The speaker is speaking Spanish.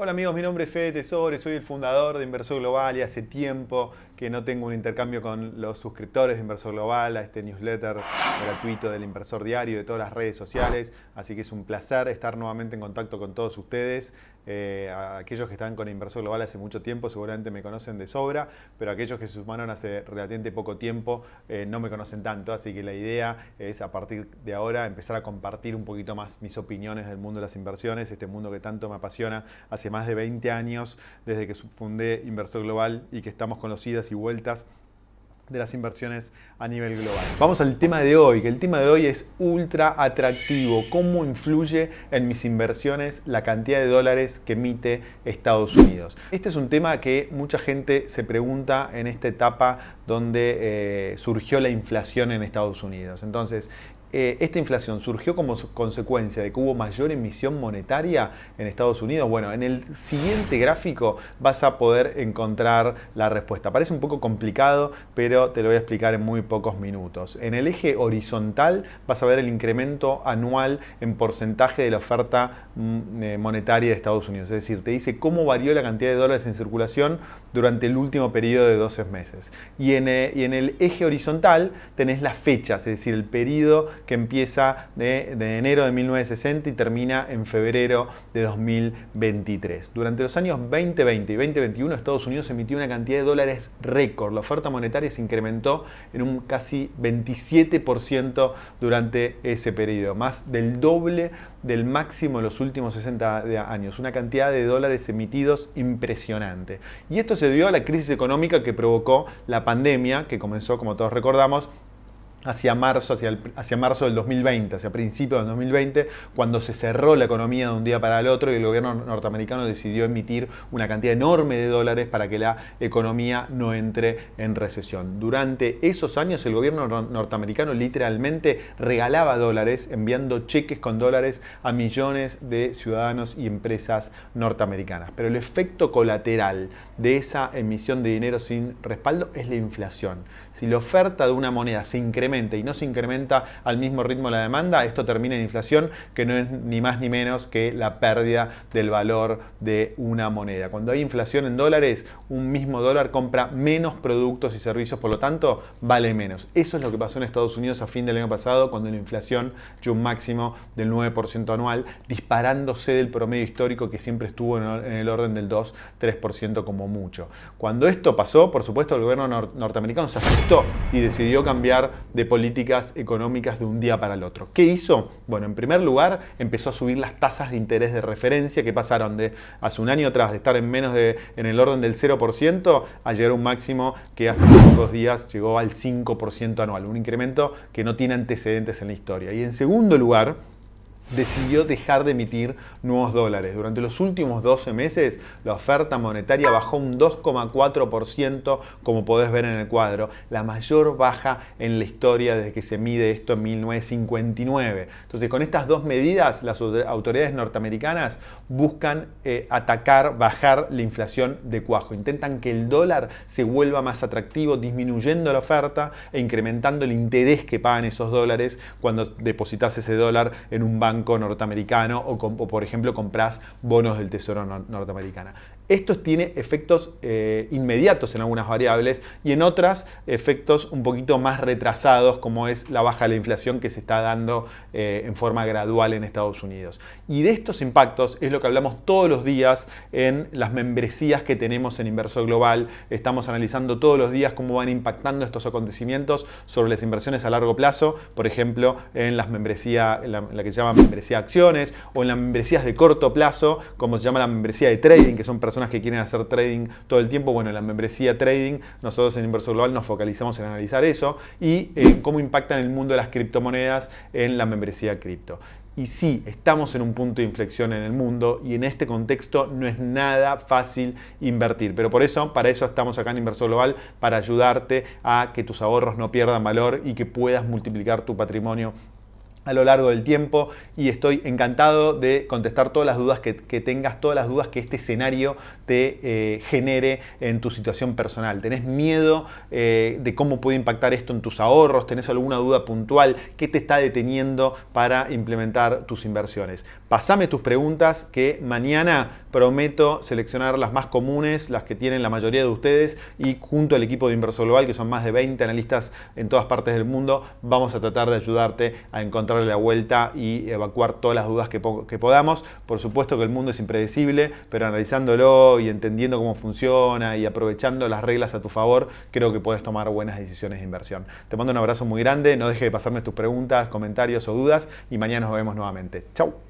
Hola amigos, mi nombre es Fede Tesores, soy el fundador de Inversor Global y hace tiempo que no tengo un intercambio con los suscriptores de Inversor Global, a este newsletter gratuito del Inversor Diario, de todas las redes sociales, así que es un placer estar nuevamente en contacto con todos ustedes. Eh, aquellos que están con Inversor Global hace mucho tiempo seguramente me conocen de sobra, pero aquellos que se sumaron hace relativamente poco tiempo eh, no me conocen tanto, así que la idea es a partir de ahora empezar a compartir un poquito más mis opiniones del mundo de las inversiones, este mundo que tanto me apasiona. Hace más de 20 años, desde que fundé Inversor Global y que estamos con los idas y vueltas de las inversiones a nivel global. Vamos al tema de hoy, que el tema de hoy es ultra atractivo. ¿Cómo influye en mis inversiones la cantidad de dólares que emite Estados Unidos? Este es un tema que mucha gente se pregunta en esta etapa donde eh, surgió la inflación en Estados Unidos. Entonces, eh, esta inflación surgió como consecuencia de que hubo mayor emisión monetaria en Estados Unidos? Bueno, en el siguiente gráfico vas a poder encontrar la respuesta. Parece un poco complicado, pero te lo voy a explicar en muy pocos minutos. En el eje horizontal vas a ver el incremento anual en porcentaje de la oferta mm, eh, monetaria de Estados Unidos. Es decir, te dice cómo varió la cantidad de dólares en circulación durante el último periodo de 12 meses. Y en, eh, y en el eje horizontal tenés las fechas, es decir, el periodo que empieza de, enero de 1960 y termina en febrero de 2023. Durante los años 2020 y 2021 Estados Unidos emitió una cantidad de dólares récord. La oferta monetaria se incrementó en un casi 27% durante ese periodo, más del doble del máximo de los últimos 60 años, una cantidad de dólares emitidos impresionante. Y esto se dio a la crisis económica que provocó la pandemia, que comenzó, como todos recordamos, hacia marzo, hacia, hacia, marzo del 2020, hacia principios del 2020, cuando se cerró la economía de un día para el otro y el gobierno norteamericano decidió emitir una cantidad enorme de dólares para que la economía no entre en recesión. Durante esos años el gobierno norteamericano literalmente regalaba dólares, enviando cheques con dólares a millones de ciudadanos y empresas norteamericanas. Pero el efecto colateral de esa emisión de dinero sin respaldo es la inflación. Si la oferta de una moneda se incrementa, y no se incrementa al mismo ritmo la demanda, esto termina en inflación, que no es ni más ni menos que la pérdida del valor de una moneda. Cuando hay inflación en dólares, un mismo dólar compra menos productos y servicios, por lo tanto, vale menos. Eso es lo que pasó en Estados Unidos a fin del año pasado, cuando la inflación dio un máximo del 9% anual, disparándose del promedio histórico que siempre estuvo en el orden del 2-3% como mucho. Cuando esto pasó, por supuesto, el gobierno norteamericano se ajustó y decidió cambiar de políticas económicas de un día para el otro. ¿Qué hizo? Bueno, en primer lugar, empezó a subir las tasas de interés de referencia que pasaron de hace un año atrás de estar en menos de, en el orden del 0%, a llegar a un máximo que hasta hace pocos días llegó al 5% anual, un incremento que no tiene antecedentes en la historia. Y en segundo lugar, decidió dejar de emitir nuevos dólares. Durante los últimos 12 meses, la oferta monetaria bajó un 2,4%, como podés ver en el cuadro, la mayor baja en la historia desde que se mide esto en 1959. Entonces, con estas dos medidas, las autoridades norteamericanas buscan eh, atacar, bajar la inflación de cuajo. Intentan que el dólar se vuelva más atractivo, disminuyendo la oferta e incrementando el interés que pagan esos dólares cuando depositas ese dólar en un banco norteamericano o, o por ejemplo, compras bonos del Tesoro norteamericana. Estos tiene efectos eh, inmediatos en algunas variables y en otras efectos un poquito más retrasados, como es la baja de la inflación que se está dando eh, en forma gradual en Estados Unidos. Y de estos impactos es lo que hablamos todos los días en las membresías que tenemos en Inversor Global. Estamos analizando todos los días cómo van impactando estos acontecimientos sobre las inversiones a largo plazo, por ejemplo, en las membresías, la, que se llama membresía acciones o en las membresías de corto plazo, como se llama la membresía de trading, que son personas que quieren hacer trading todo el tiempo, bueno, la membresía trading, nosotros en Inverso Global nos focalizamos en analizar eso y eh, cómo impactan el mundo de las criptomonedas en la membresía cripto. Y sí, estamos en un punto de inflexión en el mundo y en este contexto no es nada fácil invertir. Pero por eso, para eso estamos acá en Inversor Global, para ayudarte a que tus ahorros no pierdan valor y que puedas multiplicar tu patrimonio a lo largo del tiempo y estoy encantado de contestar todas las dudas que, tengas, todas las dudas que este escenario te eh, genere en tu situación personal. ¿Tenés miedo eh, de cómo puede impactar esto en tus ahorros? ¿Tenés alguna duda puntual? ¿Qué te está deteniendo para implementar tus inversiones? Pasame tus preguntas que mañana prometo seleccionar las más comunes, las que tienen la mayoría de ustedes y junto al equipo de Inverso Global, que son más de 20 analistas en todas partes del mundo, vamos a tratar de ayudarte a encontrar la vuelta y evacuar todas las dudas que, que podamos. Por supuesto que el mundo es impredecible, pero analizándolo y entendiendo cómo funciona y aprovechando las reglas a tu favor, creo que puedes tomar buenas decisiones de inversión. Te mando un abrazo muy grande, no dejes de pasarme tus preguntas, comentarios o dudas y mañana nos vemos nuevamente. Chau.